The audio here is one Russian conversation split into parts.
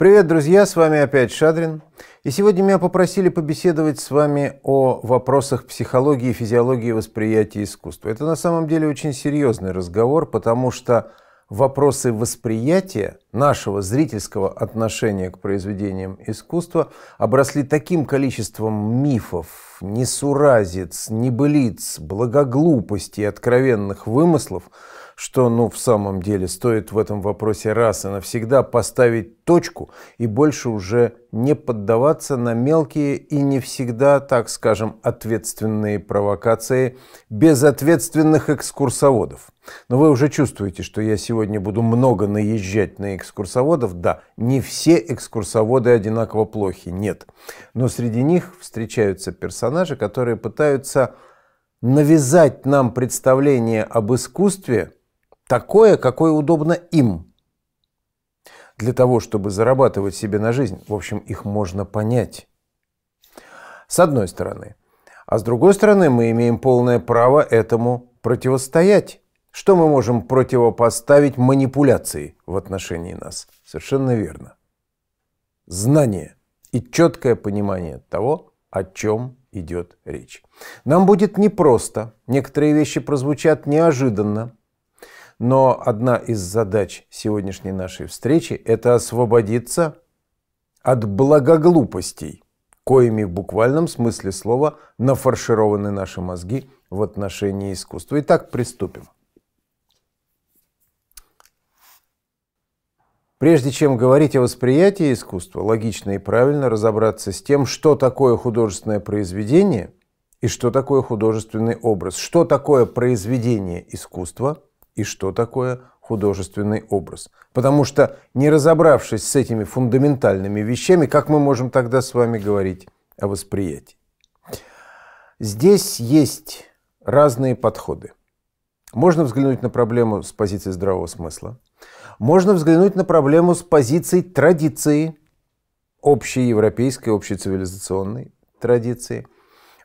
Привет, друзья, с вами опять Шадрин. И сегодня меня попросили побеседовать с вами о вопросах психологии, и физиологии восприятия искусства. Это на самом деле очень серьезный разговор, потому что вопросы восприятия нашего зрительского отношения к произведениям искусства обросли таким количеством мифов, несуразец, небылиц, благоглупостей, откровенных вымыслов – что, ну, в самом деле, стоит в этом вопросе раз и навсегда поставить точку и больше уже не поддаваться на мелкие и не всегда, так скажем, ответственные провокации безответственных экскурсоводов. Но вы уже чувствуете, что я сегодня буду много наезжать на экскурсоводов. Да, не все экскурсоводы одинаково плохи, нет. Но среди них встречаются персонажи, которые пытаются навязать нам представление об искусстве – такое, какое удобно им. Для того, чтобы зарабатывать себе на жизнь, в общем, их можно понять. С одной стороны. А с другой стороны, мы имеем полное право этому противостоять. Что мы можем противопоставить манипуляции в отношении нас? Совершенно верно. Знание и четкое понимание того, о чем идет речь. Нам будет непросто, некоторые вещи прозвучат неожиданно, но одна из задач сегодняшней нашей встречи – это освободиться от благоглупостей, коими в буквальном смысле слова нафаршированы наши мозги в отношении искусства. Итак, приступим. Прежде чем говорить о восприятии искусства, логично и правильно разобраться с тем, что такое художественное произведение и что такое художественный образ, что такое произведение искусства – и что такое художественный образ. Потому что, не разобравшись с этими фундаментальными вещами, как мы можем тогда с вами говорить о восприятии? Здесь есть разные подходы. Можно взглянуть на проблему с позиции здравого смысла. Можно взглянуть на проблему с позиции традиции, общей европейской, общей цивилизационной традиции.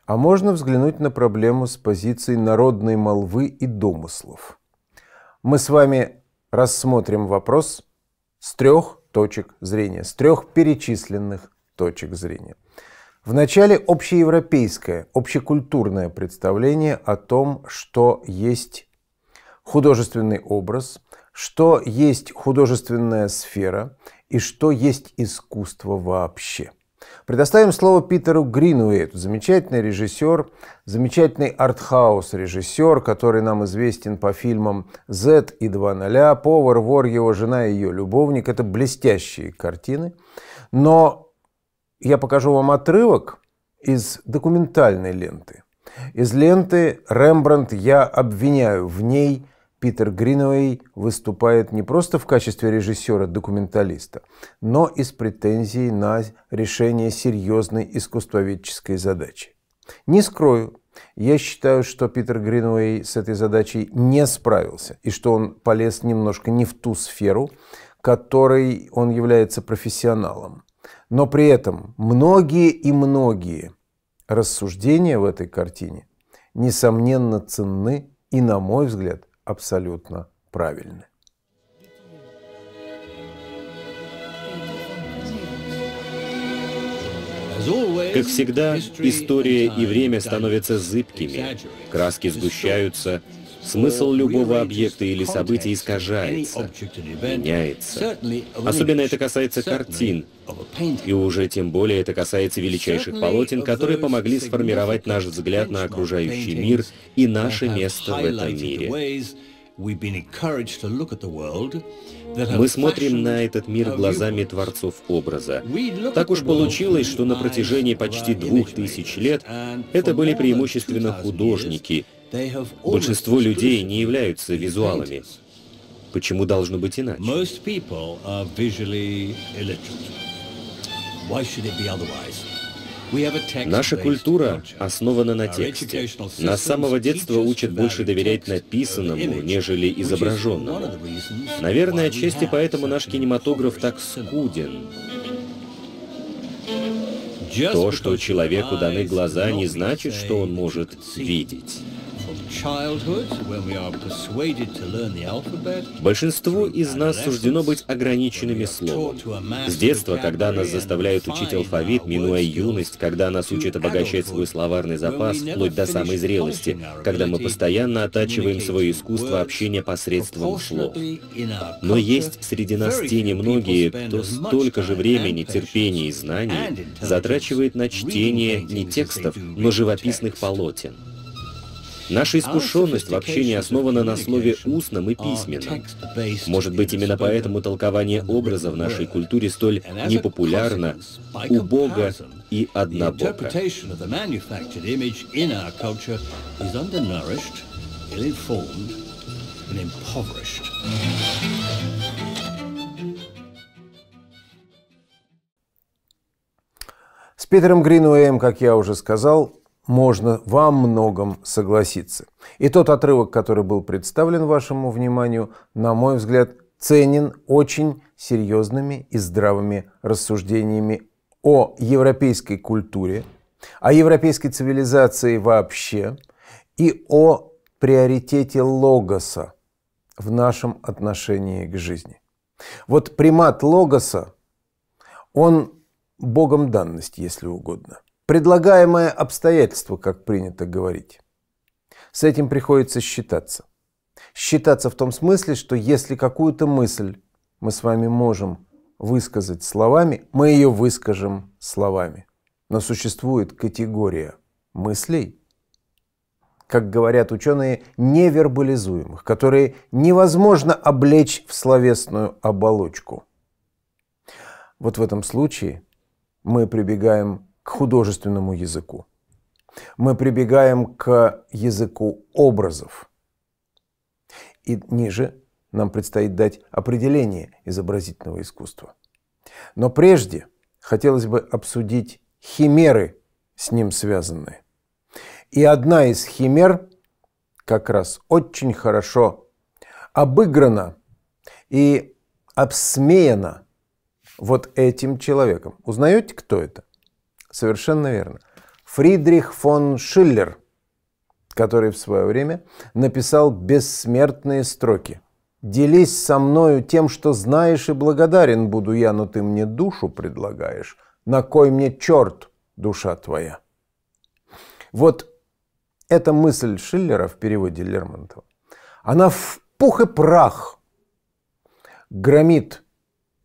А можно взглянуть на проблему с позиции народной молвы и домыслов – мы с вами рассмотрим вопрос с трех точек зрения, с трех перечисленных точек зрения. Вначале общеевропейское, общекультурное представление о том, что есть художественный образ, что есть художественная сфера и что есть искусство вообще – Предоставим слово Питеру Гринуэйту, замечательный режиссер, замечательный артхаус-режиссер, который нам известен по фильмам "З" и «Два ноля», «Повар», «Вор», «Его жена» и «Ее любовник». Это блестящие картины. Но я покажу вам отрывок из документальной ленты. Из ленты «Рембрандт я обвиняю». В ней – Питер Гринвей выступает не просто в качестве режиссера-документалиста, но и с претензией на решение серьезной искусствоведческой задачи. Не скрою, я считаю, что Питер Гринвей с этой задачей не справился, и что он полез немножко не в ту сферу, которой он является профессионалом. Но при этом многие и многие рассуждения в этой картине, несомненно, ценны и, на мой взгляд, абсолютно правильны. Как всегда, история и время становятся зыбкими, краски сгущаются, Смысл любого объекта или события искажается, меняется. Особенно это касается картин, и уже тем более это касается величайших полотен, которые помогли сформировать наш взгляд на окружающий мир и наше место в этом мире. Мы смотрим на этот мир глазами творцов образа. Так уж получилось, что на протяжении почти двух тысяч лет это были преимущественно художники — Большинство людей не являются визуалами. Почему должно быть иначе? Наша культура основана на тексте. Нас с самого детства учат больше доверять uh, написанному, нежели изображенному. Наверное, отчасти поэтому наш кинематограф так скуден. То, что человеку даны глаза, не значит, что он может видеть. Большинству из нас суждено быть ограниченными словом. С детства, когда нас заставляют учить алфавит, минуя юность, когда нас учат обогащать свой словарный запас, вплоть до самой зрелости, когда мы постоянно оттачиваем свое искусство общения посредством слов. Но есть среди нас те немногие, кто столько же времени, терпения и знаний затрачивает на чтение не текстов, но живописных полотен. Наша искушенность вообще не основана на слове «устном» и «письменном». Может быть, именно поэтому толкование образа в нашей культуре столь непопулярно, убого и однобоко. С Питером Гринуэем, как я уже сказал, можно во многом согласиться. И тот отрывок, который был представлен вашему вниманию, на мой взгляд, ценен очень серьезными и здравыми рассуждениями о европейской культуре, о европейской цивилизации вообще и о приоритете логоса в нашем отношении к жизни. Вот примат логоса, он богом данность, если угодно. Предлагаемое обстоятельство, как принято говорить. С этим приходится считаться. Считаться в том смысле, что если какую-то мысль мы с вами можем высказать словами, мы ее выскажем словами. Но существует категория мыслей, как говорят ученые, невербализуемых, которые невозможно облечь в словесную оболочку. Вот в этом случае мы прибегаем к художественному языку. Мы прибегаем к языку образов. И ниже нам предстоит дать определение изобразительного искусства. Но прежде хотелось бы обсудить химеры, с ним связанные. И одна из химер как раз очень хорошо обыграна и обсмеяна вот этим человеком. Узнаете, кто это? Совершенно верно. Фридрих фон Шиллер, который в свое время написал бессмертные строки. «Делись со мною тем, что знаешь, и благодарен буду я, но ты мне душу предлагаешь. На кой мне черт, душа твоя?» Вот эта мысль Шиллера в переводе Лермонтова, она в пух и прах громит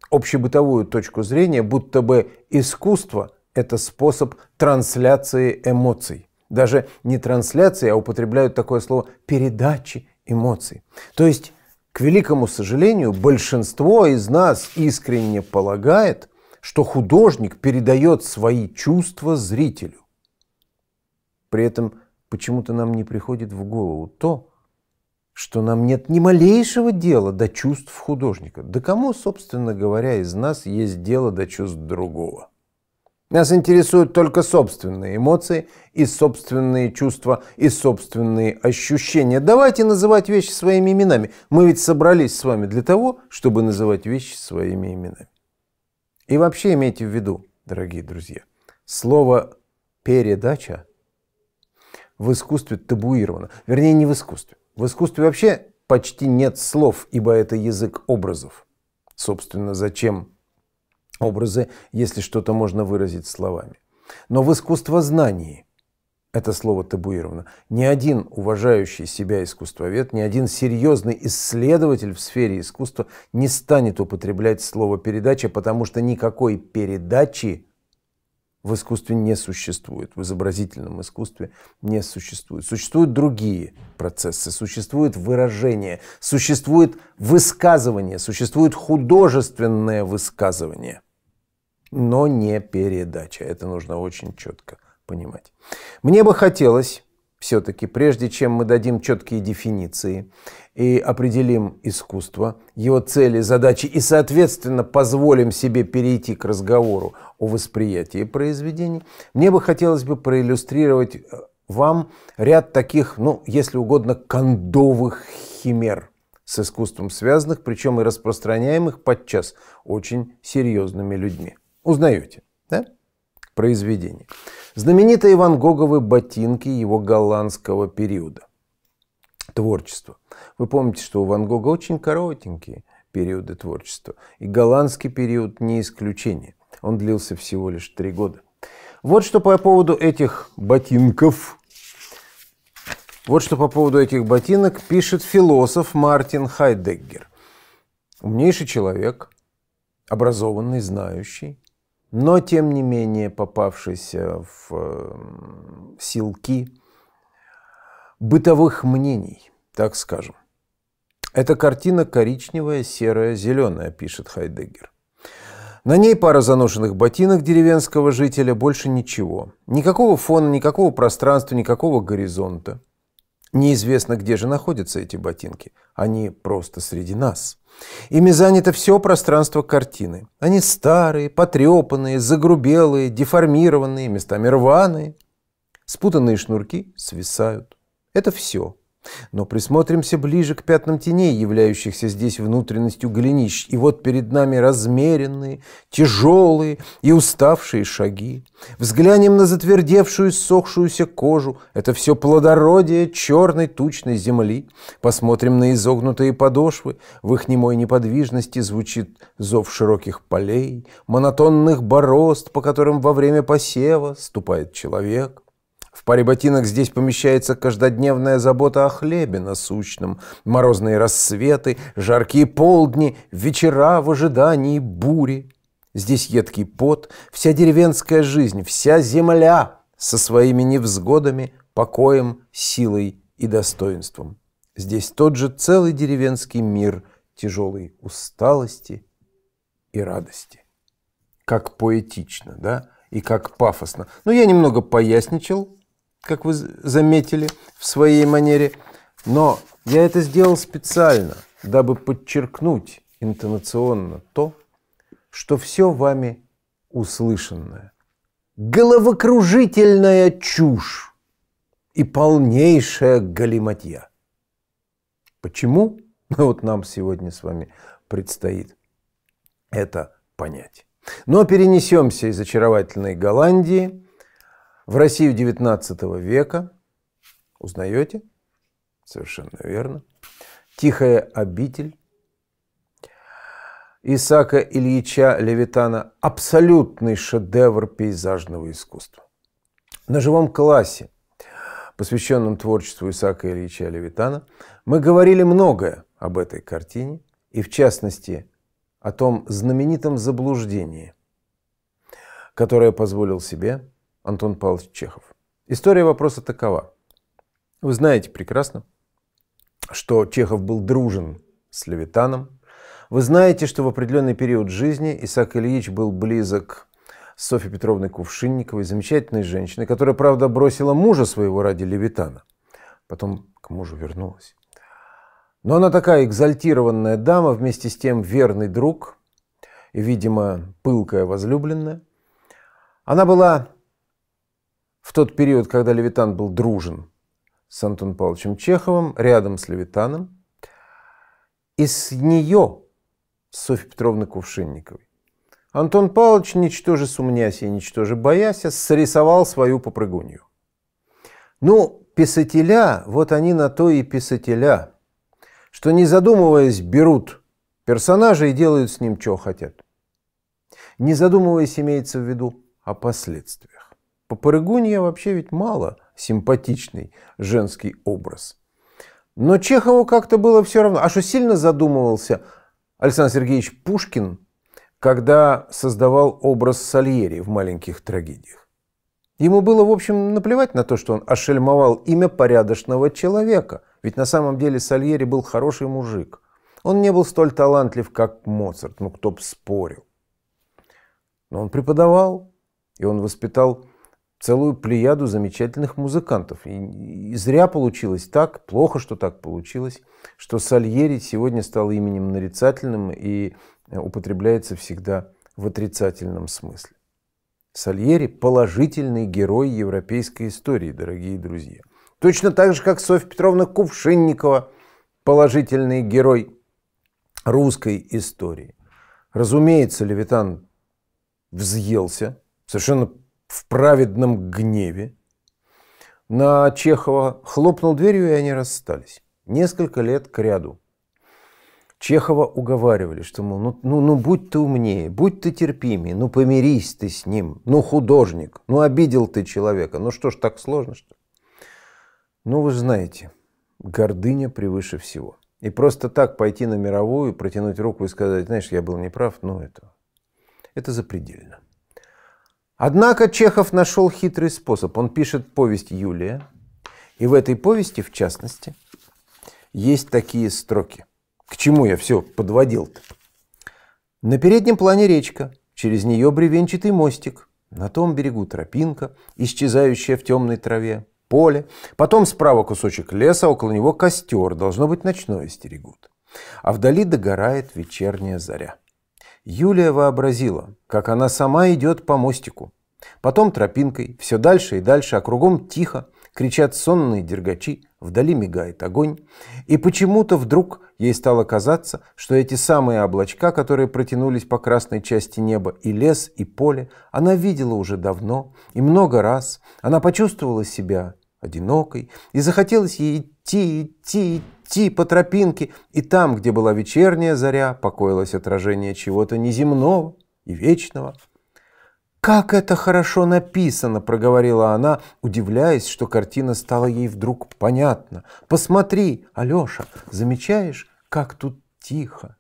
общебытовую точку зрения, будто бы искусство – это способ трансляции эмоций. Даже не трансляции, а употребляют такое слово передачи эмоций. То есть, к великому сожалению, большинство из нас искренне полагает, что художник передает свои чувства зрителю. При этом почему-то нам не приходит в голову то, что нам нет ни малейшего дела до чувств художника. Да кому, собственно говоря, из нас есть дело до чувств другого? Нас интересуют только собственные эмоции и собственные чувства и собственные ощущения. Давайте называть вещи своими именами. Мы ведь собрались с вами для того, чтобы называть вещи своими именами. И вообще имейте в виду, дорогие друзья, слово «передача» в искусстве табуировано. Вернее, не в искусстве. В искусстве вообще почти нет слов, ибо это язык образов. Собственно, зачем образы, если что-то можно выразить словами. Но в искусствознании это слово табуировано. Ни один уважающий себя искусствовед, ни один серьезный исследователь в сфере искусства не станет употреблять слово «передача», потому что никакой передачи в искусстве не существует, в изобразительном искусстве не существует. Существуют другие процессы, существует выражение, существует высказывание, существует художественное высказывание – но не передача. Это нужно очень четко понимать. Мне бы хотелось все-таки, прежде чем мы дадим четкие дефиниции и определим искусство, его цели, задачи и, соответственно, позволим себе перейти к разговору о восприятии произведений, мне бы хотелось бы проиллюстрировать э, вам ряд таких, ну, если угодно, кондовых химер с искусством связанных, причем и распространяемых подчас очень серьезными людьми. Узнаете, да? Произведение. Знаменитые Иван Гоговы ботинки его голландского периода. Творчество. Вы помните, что у Ван Гога очень коротенькие периоды творчества. И голландский период не исключение. Он длился всего лишь три года. Вот что по поводу этих ботинков. Вот что по поводу этих ботинок пишет философ Мартин Хайдеггер. Умнейший человек, образованный, знающий, но тем не менее попавшийся в э, силки бытовых мнений, так скажем. Эта картина коричневая, серая, зеленая, пишет Хайдеггер. На ней пара заношенных ботинок деревенского жителя, больше ничего. Никакого фона, никакого пространства, никакого горизонта. Неизвестно, где же находятся эти ботинки. Они просто среди нас. Ими занято все пространство картины. Они старые, потрепанные, загрубелые, деформированные, местами рваные. Спутанные шнурки свисают. Это все. Но присмотримся ближе к пятнам теней, являющихся здесь внутренностью голенищ. И вот перед нами размеренные, тяжелые и уставшие шаги. Взглянем на затвердевшую, сохшуюся кожу. Это все плодородие черной тучной земли. Посмотрим на изогнутые подошвы. В их немой неподвижности звучит зов широких полей, монотонных борозд, по которым во время посева ступает человек. В паре ботинок здесь помещается каждодневная забота о хлебе насущном, морозные рассветы, жаркие полдни, вечера в ожидании бури. Здесь едкий пот, вся деревенская жизнь, вся земля со своими невзгодами, покоем, силой и достоинством. Здесь тот же целый деревенский мир тяжелой усталости и радости. Как поэтично, да? И как пафосно. Но я немного поясничал, как вы заметили, в своей манере, но я это сделал специально, дабы подчеркнуть интонационно то, что все вами услышанное. Головокружительная чушь и полнейшая галиматья. Почему? Ну вот нам сегодня с вами предстоит это понять. Но перенесемся из очаровательной Голландии – в Россию XIX века. Узнаете? Совершенно верно. Тихая обитель. Исаака Ильича Левитана – абсолютный шедевр пейзажного искусства. На живом классе, посвященном творчеству Исаака Ильича Левитана, мы говорили многое об этой картине, и в частности о том знаменитом заблуждении, которое позволил себе Антон Павлович Чехов. История вопроса такова. Вы знаете прекрасно, что Чехов был дружен с Левитаном. Вы знаете, что в определенный период жизни Исаак Ильич был близок с Софьей Петровной Кувшинниковой, замечательной женщиной, которая, правда, бросила мужа своего ради Левитана. Потом к мужу вернулась. Но она такая экзальтированная дама, вместе с тем верный друг и, видимо, пылкая возлюбленная. Она была в тот период, когда Левитан был дружен с Антоном Павловичем Чеховым, рядом с Левитаном, и с нее, Софьей Петровной Кувшинниковой, Антон Павлович, ничтоже сумнясь и ничтоже боясь срисовал свою попрыгунью. Ну, писателя, вот они на то и писателя, что, не задумываясь, берут персонажа и делают с ним, что хотят. Не задумываясь, имеется в виду о последствиях. Попрыгунья вообще ведь мало симпатичный женский образ. Но Чехову как-то было все равно. А что сильно задумывался Александр Сергеевич Пушкин, когда создавал образ Сальери в «Маленьких трагедиях». Ему было, в общем, наплевать на то, что он ошельмовал имя порядочного человека. Ведь на самом деле Сальери был хороший мужик. Он не был столь талантлив, как Моцарт, ну кто б спорил. Но он преподавал, и он воспитал целую плеяду замечательных музыкантов. И, и зря получилось так, плохо, что так получилось, что Сальери сегодня стал именем нарицательным и э, употребляется всегда в отрицательном смысле. Сальери – положительный герой европейской истории, дорогие друзья. Точно так же, как Софья Петровна Кувшинникова – положительный герой русской истории. Разумеется, Левитан взъелся, совершенно в праведном гневе на Чехова, хлопнул дверью, и они расстались. Несколько лет к ряду. Чехова уговаривали, что, мол, ну, ну, ну будь ты умнее, будь ты терпимее, ну помирись ты с ним, ну художник, ну обидел ты человека, ну что ж так сложно, что ли? Ну вы же знаете, гордыня превыше всего. И просто так пойти на мировую, протянуть руку и сказать, знаешь, я был неправ, ну это, это запредельно. Однако Чехов нашел хитрый способ. Он пишет повесть «Юлия». И в этой повести, в частности, есть такие строки. К чему я все подводил-то? На переднем плане речка, через нее бревенчатый мостик, на том берегу тропинка, исчезающая в темной траве, поле, потом справа кусочек леса, около него костер, должно быть, ночное стерегут. А вдали догорает вечерняя заря. Юлия вообразила, как она сама идет по мостику. Потом тропинкой, все дальше и дальше, а кругом тихо, кричат сонные дергачи, вдали мигает огонь. И почему-то вдруг ей стало казаться, что эти самые облачка, которые протянулись по красной части неба, и лес, и поле, она видела уже давно и много раз. Она почувствовала себя одинокой, и захотелось ей идти, идти, идти по тропинке, и там, где была вечерняя заря, покоилось отражение чего-то неземного и вечного. «Как это хорошо написано!» – проговорила она, удивляясь, что картина стала ей вдруг понятна. «Посмотри, Алеша, замечаешь, как тут тихо!»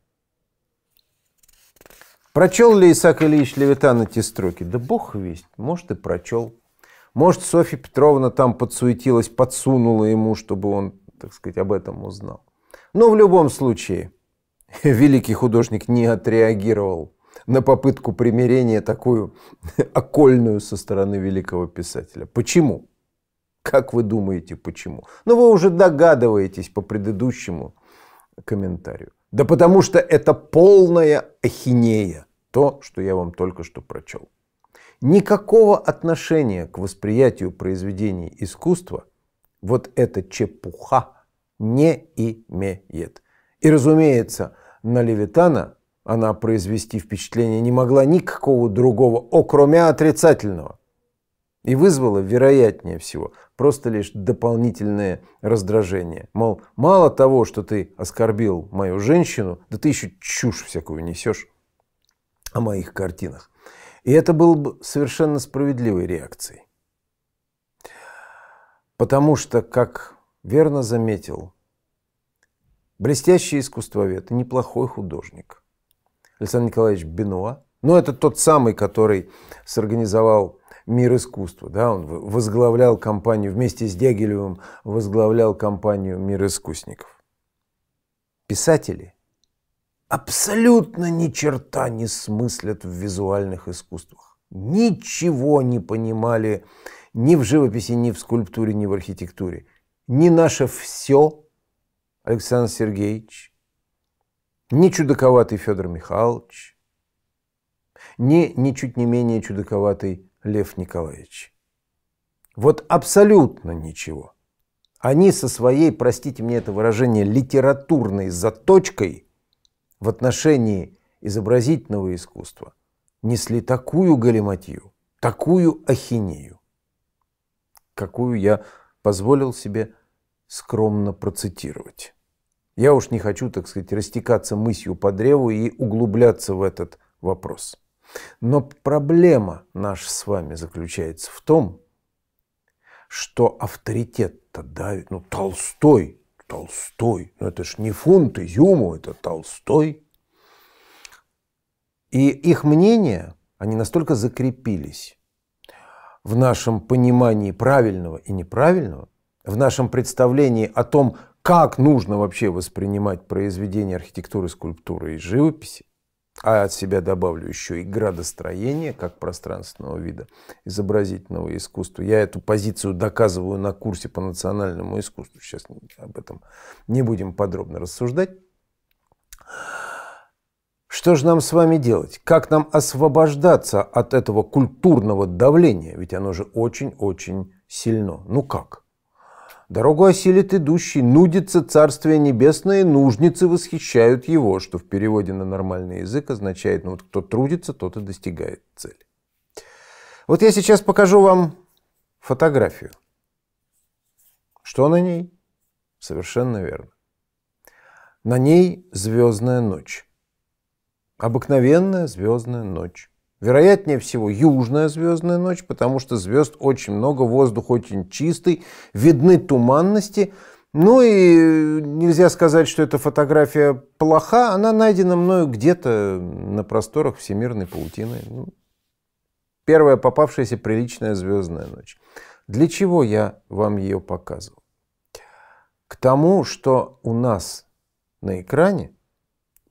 Прочел ли Исаак Ильич Левитан эти строки? Да бог весть, может и прочел. Может, Софья Петровна там подсуетилась, подсунула ему, чтобы он, так сказать, об этом узнал. Но в любом случае, великий художник не отреагировал на попытку примирения такую окольную со стороны великого писателя. Почему? Как вы думаете, почему? Ну, вы уже догадываетесь по предыдущему комментарию. Да потому что это полная ахинея, то, что я вам только что прочел никакого отношения к восприятию произведений искусства вот эта чепуха не имеет. И, разумеется, на Левитана она произвести впечатление не могла никакого другого, окромя отрицательного. И вызвала, вероятнее всего, просто лишь дополнительное раздражение. Мол, мало того, что ты оскорбил мою женщину, да ты еще чушь всякую несешь о моих картинах. И это было бы совершенно справедливой реакцией. Потому что, как верно заметил блестящий искусствовед, неплохой художник Александр Николаевич Бенуа, ну это тот самый, который сорганизовал мир искусства. Да? Он возглавлял компанию, вместе с Дягилевым возглавлял компанию «Мир искусников». Писатели абсолютно ни черта не смыслят в визуальных искусствах. Ничего не понимали ни в живописи, ни в скульптуре, ни в архитектуре. Ни наше все, Александр Сергеевич, ни чудаковатый Федор Михайлович, ни ничуть не менее чудаковатый Лев Николаевич. Вот абсолютно ничего. Они со своей, простите мне это выражение, литературной заточкой – в отношении изобразительного искусства несли такую галиматью, такую ахинею, какую я позволил себе скромно процитировать. Я уж не хочу, так сказать, растекаться мысью по древу и углубляться в этот вопрос. Но проблема наша с вами заключается в том, что авторитет-то давит. Ну, Толстой Толстой. Но ну, это ж не фунт изюму, это Толстой. И их мнения, они настолько закрепились в нашем понимании правильного и неправильного, в нашем представлении о том, как нужно вообще воспринимать произведения архитектуры, скульптуры и живописи, а от себя добавлю еще и градостроение как пространственного вида изобразительного искусства. Я эту позицию доказываю на курсе по национальному искусству. Сейчас об этом не будем подробно рассуждать. Что же нам с вами делать? Как нам освобождаться от этого культурного давления? Ведь оно же очень-очень сильно. Ну как? Дорогу осилит идущий, нудится Царствие Небесное, нужницы восхищают его, что в переводе на нормальный язык означает, ну вот кто трудится, тот и достигает цели. Вот я сейчас покажу вам фотографию. Что на ней? Совершенно верно. На ней звездная ночь. Обыкновенная звездная ночь. Вероятнее всего, южная звездная ночь, потому что звезд очень много, воздух очень чистый, видны туманности. Ну и нельзя сказать, что эта фотография плоха. Она найдена мною где-то на просторах всемирной паутины. Ну, первая попавшаяся приличная звездная ночь. Для чего я вам ее показывал? К тому, что у нас на экране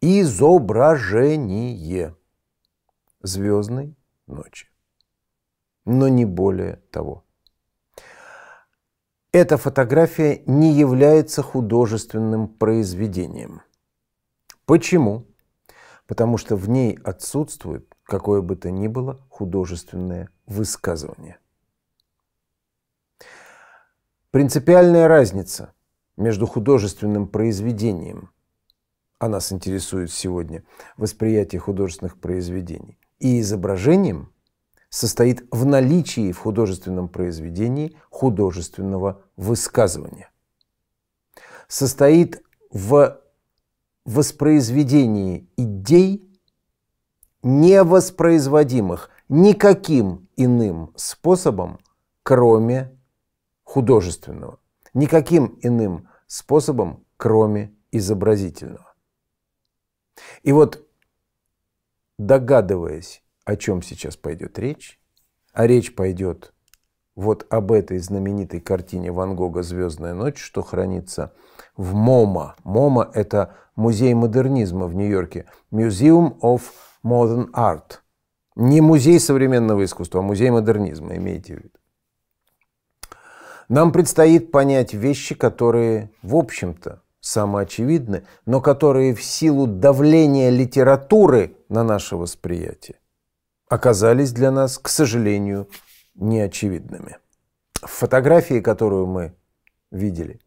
изображение – звездной ночи. Но не более того. Эта фотография не является художественным произведением. Почему? Потому что в ней отсутствует какое бы то ни было художественное высказывание. Принципиальная разница между художественным произведением, а нас интересует сегодня восприятие художественных произведений, и изображением состоит в наличии в художественном произведении художественного высказывания. Состоит в воспроизведении идей, невоспроизводимых никаким иным способом, кроме художественного, никаким иным способом, кроме изобразительного. И вот догадываясь, о чем сейчас пойдет речь, а речь пойдет вот об этой знаменитой картине Ван Гога «Звездная ночь», что хранится в МОМА. МОМА – это музей модернизма в Нью-Йорке. Museum of Modern Art. Не музей современного искусства, а музей модернизма, имейте в виду. Нам предстоит понять вещи, которые, в общем-то, самоочевидны, но которые в силу давления литературы на наше восприятие оказались для нас, к сожалению, неочевидными. В фотографии, которую мы видели,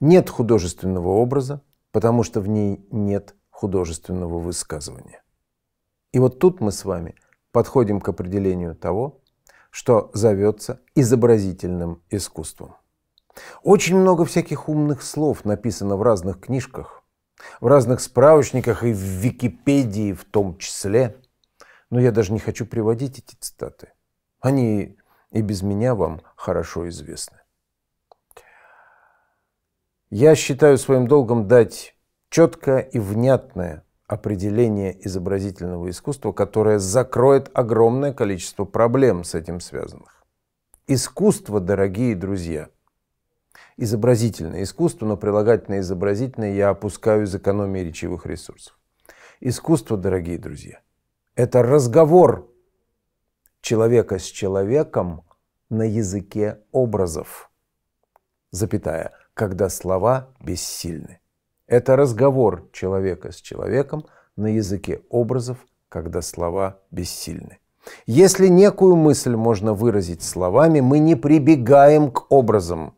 нет художественного образа, потому что в ней нет художественного высказывания. И вот тут мы с вами подходим к определению того, что зовется изобразительным искусством. Очень много всяких умных слов написано в разных книжках, в разных справочниках и в Википедии в том числе. Но я даже не хочу приводить эти цитаты. Они и без меня вам хорошо известны. Я считаю своим долгом дать четкое и внятное определение изобразительного искусства, которое закроет огромное количество проблем с этим связанных. Искусство, дорогие друзья – изобразительное искусство, но прилагательное изобразительное я опускаю из экономии речевых ресурсов. Искусство, дорогие друзья, это разговор человека с человеком на языке образов. Запятая, когда слова бессильны. Это разговор человека с человеком на языке образов, когда слова бессильны. Если некую мысль можно выразить словами, мы не прибегаем к образам –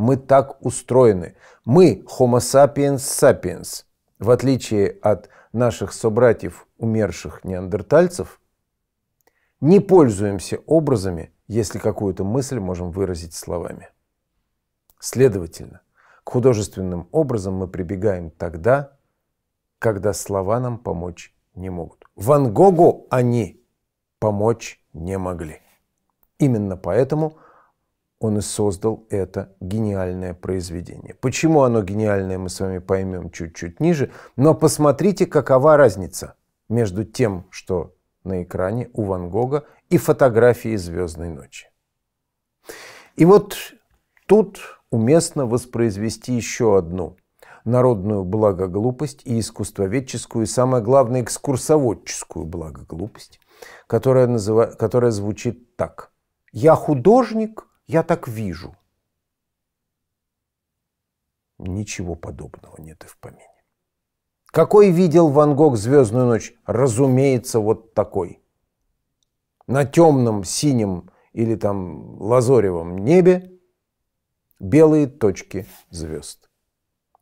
мы так устроены. Мы Homo sapiens sapiens. В отличие от наших собратьев, умерших неандертальцев, не пользуемся образами, если какую-то мысль можем выразить словами. Следовательно, к художественным образам мы прибегаем тогда, когда слова нам помочь не могут. Ван Гогу они помочь не могли. Именно поэтому – он и создал это гениальное произведение. Почему оно гениальное, мы с вами поймем чуть-чуть ниже. Но посмотрите, какова разница между тем, что на экране у Ван Гога, и фотографии «Звездной ночи». И вот тут уместно воспроизвести еще одну народную благоглупость и искусствоведческую, и самое главное, экскурсоводческую благоглупость, которая, называ... которая звучит так. «Я художник – я так вижу. Ничего подобного нет и в помине. Какой видел Ван Гог «Звездную ночь»? Разумеется, вот такой. На темном, синем или там лазоревом небе белые точки звезд.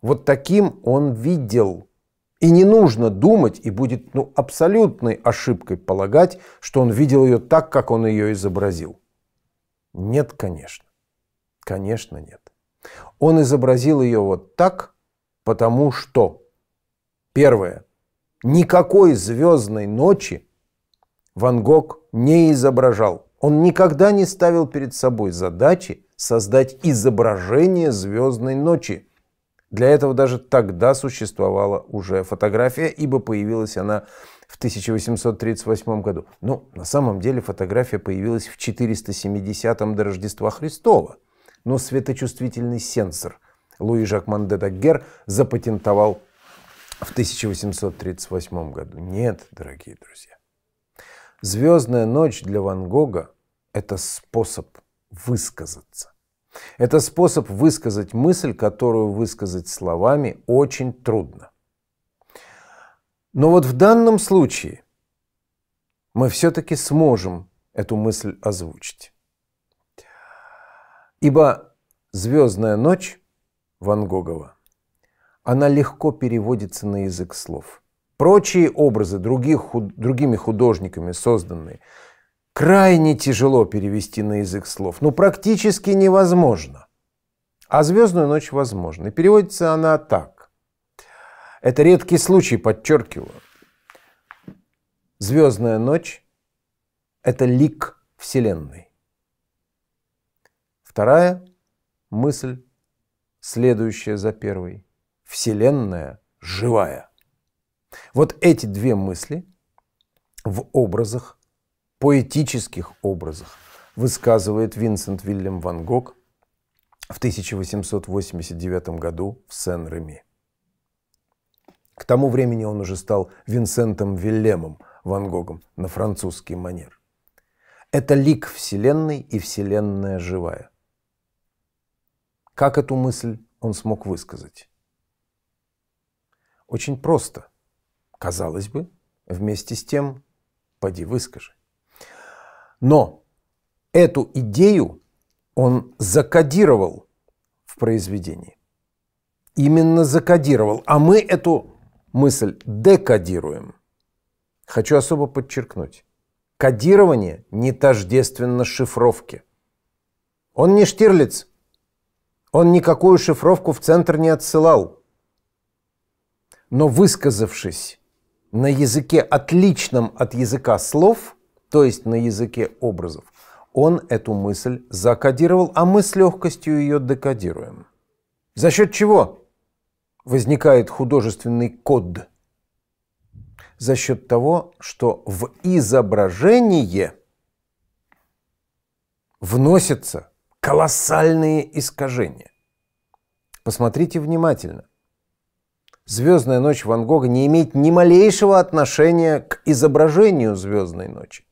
Вот таким он видел. И не нужно думать, и будет ну, абсолютной ошибкой полагать, что он видел ее так, как он ее изобразил. Нет, конечно. Конечно, нет. Он изобразил ее вот так, потому что, первое, никакой звездной ночи Ван Гог не изображал. Он никогда не ставил перед собой задачи создать изображение звездной ночи. Для этого даже тогда существовала уже фотография, ибо появилась она в 1838 году. Но ну, на самом деле фотография появилась в 470-м до Рождества Христова. Но светочувствительный сенсор Луи Жак Манде Даггер запатентовал в 1838 году. Нет, дорогие друзья. Звездная ночь для Ван Гога – это способ высказаться. Это способ высказать мысль, которую высказать словами очень трудно. Но вот в данном случае мы все-таки сможем эту мысль озвучить. Ибо «Звездная ночь» Ван Гогова, она легко переводится на язык слов. Прочие образы других, худ, другими художниками созданные крайне тяжело перевести на язык слов. Ну, практически невозможно. А «Звездную ночь» возможно. И переводится она так. Это редкий случай, подчеркиваю. Звездная ночь – это лик Вселенной. Вторая мысль, следующая за первой – Вселенная живая. Вот эти две мысли в образах, поэтических образах, высказывает Винсент Вильям Ван Гог в 1889 году в Сен-Реми тому времени он уже стал Винсентом Вильлемом Ван Гогом на французский манер. Это лик Вселенной и Вселенная живая. Как эту мысль он смог высказать? Очень просто. Казалось бы, вместе с тем, поди выскажи. Но эту идею он закодировал в произведении. Именно закодировал. А мы эту мысль декодируем. Хочу особо подчеркнуть. Кодирование не тождественно шифровке. Он не Штирлиц. Он никакую шифровку в центр не отсылал. Но высказавшись на языке, отличном от языка слов, то есть на языке образов, он эту мысль закодировал, а мы с легкостью ее декодируем. За счет чего? возникает художественный код за счет того, что в изображение вносятся колоссальные искажения. Посмотрите внимательно. «Звездная ночь» Ван Гога не имеет ни малейшего отношения к изображению «Звездной ночи».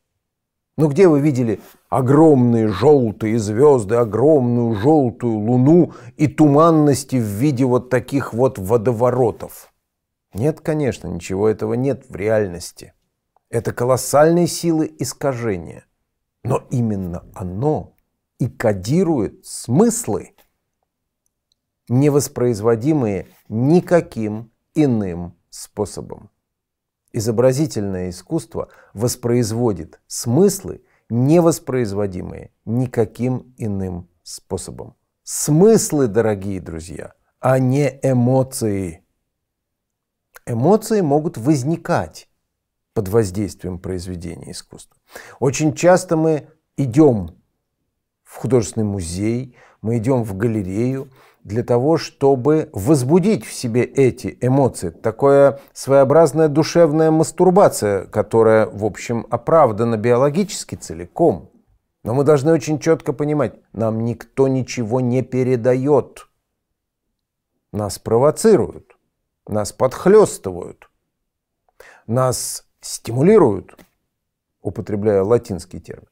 Ну где вы видели огромные желтые звезды, огромную желтую луну и туманности в виде вот таких вот водоворотов. Нет, конечно, ничего этого нет в реальности. Это колоссальные силы искажения. Но именно оно и кодирует смыслы, невоспроизводимые никаким иным способом. Изобразительное искусство воспроизводит смыслы, невоспроизводимые никаким иным способом. Смыслы, дорогие друзья, а не эмоции. Эмоции могут возникать под воздействием произведения искусства. Очень часто мы идем в художественный музей, мы идем в галерею, для того, чтобы возбудить в себе эти эмоции. Такое своеобразная душевная мастурбация, которая, в общем, оправдана биологически целиком. Но мы должны очень четко понимать, нам никто ничего не передает. Нас провоцируют, нас подхлестывают, нас стимулируют, употребляя латинский термин.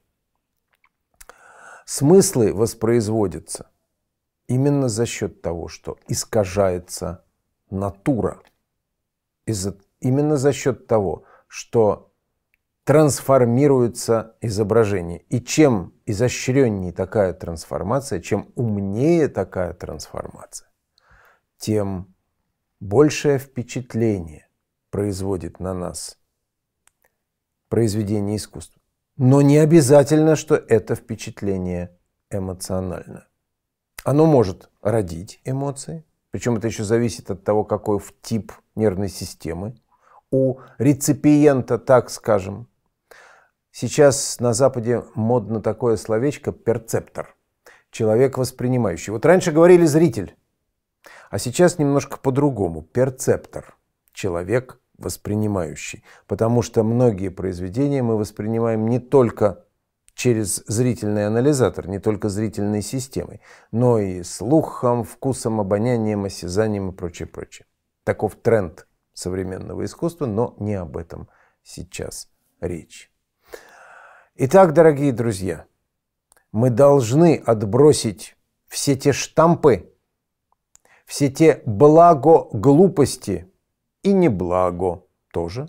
Смыслы воспроизводятся Именно за счет того, что искажается натура. Из-за, именно за счет того, что трансформируется изображение. И чем изощреннее такая трансформация, чем умнее такая трансформация, тем большее впечатление производит на нас произведение искусства. Но не обязательно, что это впечатление эмоциональное. Оно может родить эмоции, причем это еще зависит от того, какой тип нервной системы у реципиента, так скажем. Сейчас на Западе модно такое словечко «перцептор» – человек воспринимающий. Вот раньше говорили «зритель», а сейчас немножко по-другому – «перцептор» – человек воспринимающий. Потому что многие произведения мы воспринимаем не только через зрительный анализатор, не только зрительной системой, но и слухом, вкусом, обонянием, осязанием и прочее, прочее. Таков тренд современного искусства, но не об этом сейчас речь. Итак, дорогие друзья, мы должны отбросить все те штампы, все те благо глупости и неблаго тоже,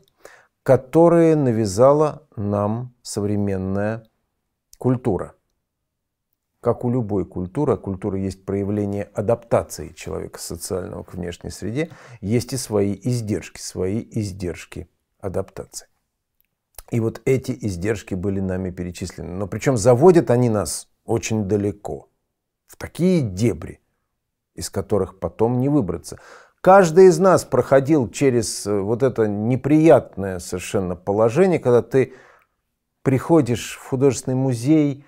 которые навязала нам современная Культура. Как у любой культуры, культура есть проявление адаптации человека социального к внешней среде, есть и свои издержки, свои издержки адаптации. И вот эти издержки были нами перечислены. Но причем заводят они нас очень далеко, в такие дебри, из которых потом не выбраться. Каждый из нас проходил через э, вот это неприятное совершенно положение, когда ты приходишь в художественный музей,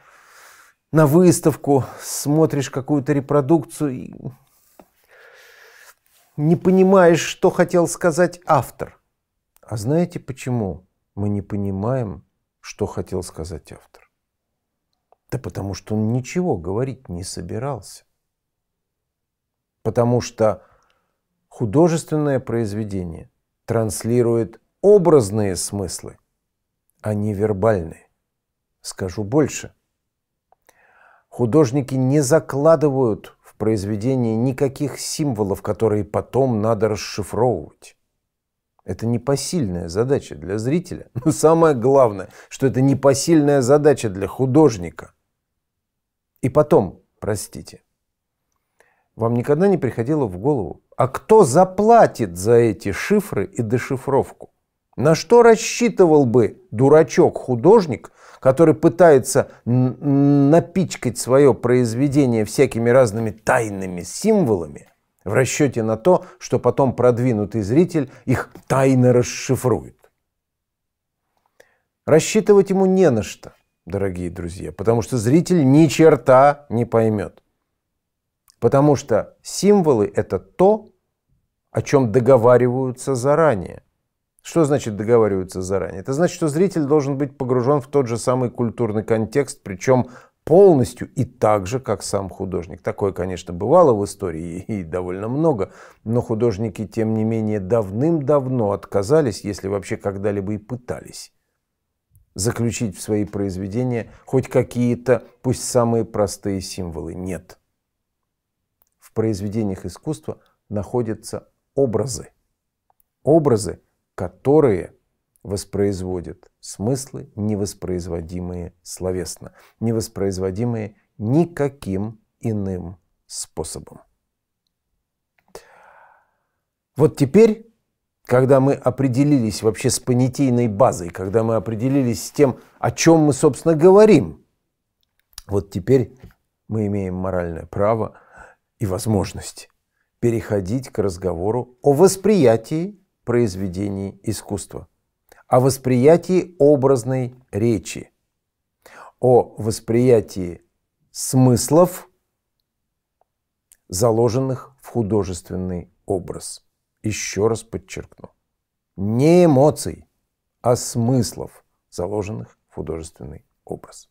на выставку, смотришь какую-то репродукцию и не понимаешь, что хотел сказать автор. А знаете почему мы не понимаем, что хотел сказать автор? Да потому что он ничего говорить не собирался. Потому что художественное произведение транслирует образные смыслы – они а вербальные, Скажу больше. Художники не закладывают в произведение никаких символов, которые потом надо расшифровывать. Это непосильная задача для зрителя. Но самое главное, что это непосильная задача для художника. И потом, простите, вам никогда не приходило в голову, а кто заплатит за эти шифры и дешифровку? На что рассчитывал бы дурачок-художник, который пытается напичкать свое произведение всякими разными тайными символами, в расчете на то, что потом продвинутый зритель их тайно расшифрует? Рассчитывать ему не на что, дорогие друзья, потому что зритель ни черта не поймет. Потому что символы – это то, о чем договариваются заранее. Что значит договариваются заранее? Это значит, что зритель должен быть погружен в тот же самый культурный контекст, причем полностью и так же, как сам художник. Такое, конечно, бывало в истории и довольно много, но художники, тем не менее, давным-давно отказались, если вообще когда-либо и пытались заключить в свои произведения хоть какие-то, пусть самые простые символы. Нет. В произведениях искусства находятся образы. Образы – которые воспроизводят смыслы, невоспроизводимые словесно, невоспроизводимые никаким иным способом. Вот теперь, когда мы определились вообще с понятийной базой, когда мы определились с тем, о чем мы, собственно, говорим, вот теперь мы имеем моральное право и возможность переходить к разговору о восприятии произведений искусства, о восприятии образной речи, о восприятии смыслов, заложенных в художественный образ. Еще раз подчеркну. Не эмоций, а смыслов, заложенных в художественный образ.